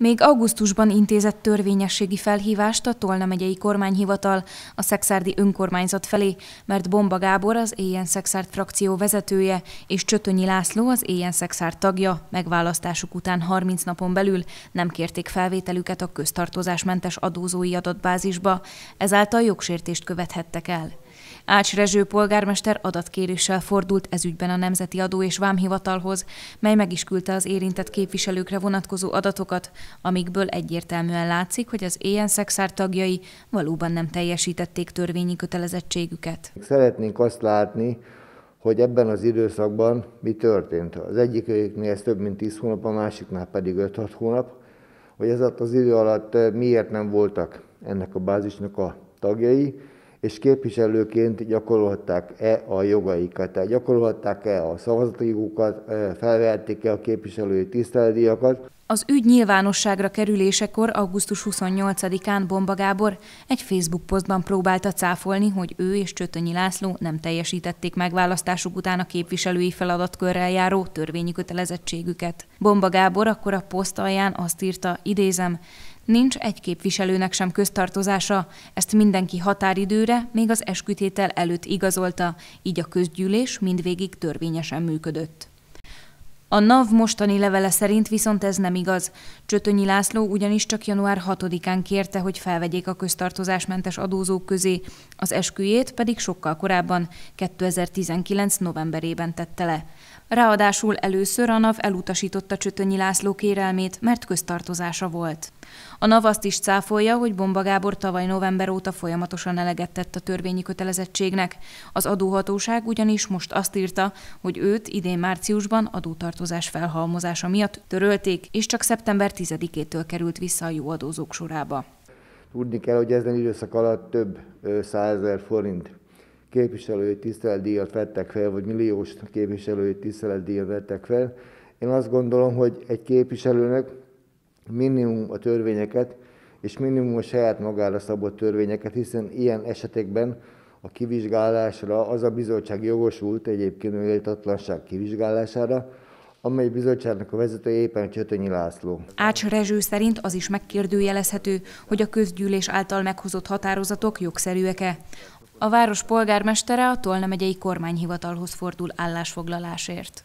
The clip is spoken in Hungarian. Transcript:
Még augusztusban intézett törvényességi felhívást a Tolna megyei kormányhivatal a szexárdi önkormányzat felé, mert Bomba Gábor az Éjjel Szexárd frakció vezetője és Csötönyi László az Éjjel Szexárd tagja megválasztásuk után 30 napon belül nem kérték felvételüket a köztartozásmentes adózói adatbázisba, ezáltal jogsértést követhettek el. Ács Rezső polgármester adatkéréssel fordult ezügyben a Nemzeti Adó és Vámhivatalhoz, mely meg is küldte az érintett képviselőkre vonatkozó adatokat, amikből egyértelműen látszik, hogy az éjjel szexár tagjai valóban nem teljesítették törvényi kötelezettségüket. Szeretnénk azt látni, hogy ebben az időszakban mi történt. Az egyik ez több mint 10 hónap, a másiknál pedig 5-6 hónap, hogy ez az idő alatt miért nem voltak ennek a bázisnak a tagjai, és képviselőként gyakorolhatták-e a jogaikat, tehát gyakorolhatták-e a szavazati jogukat, e, felvehették-e a képviselői tiszteletdíjakat. Az ügy nyilvánosságra kerülésekor augusztus 28-án Bomba Gábor egy Facebook posztban próbálta cáfolni, hogy ő és Csötönyi László nem teljesítették megválasztásuk után a képviselői feladatkörrel járó törvényi kötelezettségüket. Bomba Gábor akkor a poszt alján azt írta, idézem, Nincs egy képviselőnek sem köztartozása, ezt mindenki határidőre, még az eskütétel előtt igazolta, így a közgyűlés mindvégig törvényesen működött. A NAV mostani levele szerint viszont ez nem igaz. Csötönyi László ugyanis csak január 6-án kérte, hogy felvegyék a köztartozásmentes adózók közé, az esküjét pedig sokkal korábban, 2019. novemberében tette le. Ráadásul először a NAV elutasította Csötönyi László kérelmét, mert köztartozása volt. A NAV azt is cáfolja, hogy Bomba Gábor tavaly november óta folyamatosan eleget tett a törvényi kötelezettségnek. Az adóhatóság ugyanis most azt írta, hogy őt idén márciusban adótartozás felhalmozása miatt törölték, és csak szeptember 10-től került vissza a jó adózók sorába. Tudni kell, hogy ezen időszak alatt több százezer forint képviselői tiszteletdíjat vettek fel, vagy milliós képviselői tiszteletdíjat vettek fel. Én azt gondolom, hogy egy képviselőnek minimum a törvényeket, és minimum a saját magára szabott törvényeket, hiszen ilyen esetekben a kivizsgálásra az a bizottság jogosult egyébként méltatlanság kivizsgálására, amely bizottságnak a vezető éppen Csötönyi László. Ács Rezső szerint az is megkérdőjelezhető, hogy a közgyűlés által meghozott határozatok jogszerűek-e. A város polgármestere a Tolna megyei kormányhivatalhoz fordul állásfoglalásért.